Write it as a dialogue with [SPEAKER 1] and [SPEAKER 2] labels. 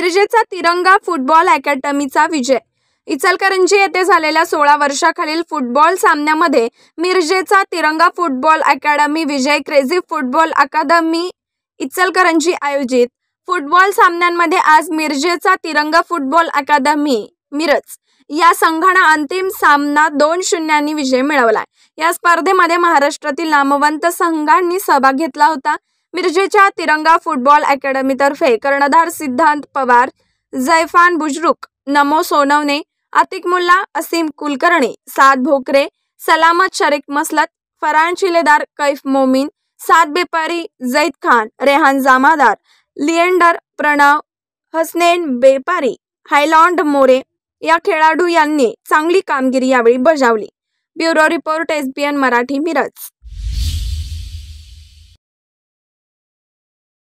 [SPEAKER 1] मिरजेचा Tiranga football अकॅडमीचा विजय इचलकरंजी येथे झालेल्या सोळा वर्षाखालील फुटबॉल सामन्यामध्ये मिरजेचा Tiranga football academy Vijay crazy football academy Ichalkaranji आयोजित फुटबॉल सामन्यांमध्ये आज मिरजेचा तिरंगा फुटबॉल अकादमी मिरज या संघानं अंतिम सामना दोन शून्यांनी विजय मिळवला या स्पर्धेमध्ये महाराष्ट्रातील नामवंत संघांनी सहभाग घेतला होता मिरजेच्या तिरंगा फुटबॉल तर्फे कर्णधार सिद्धांत पवार जैफान बुजरुक नमो सोनवणे आतिक मुल्ला असीम कुलकर्णी साद भोकरे सलामत शरीक मसलत फरान शिलेदार कैफ मोमीन साद बेपारी जैद खान रेहान जामादार लिएंडर प्रणव हसनेन बेपारी हायलॉन्ड मोरे या खेळाडू यांनी चांगली कामगिरी यावेळी बजावली bureau report SBN Marathi Miraj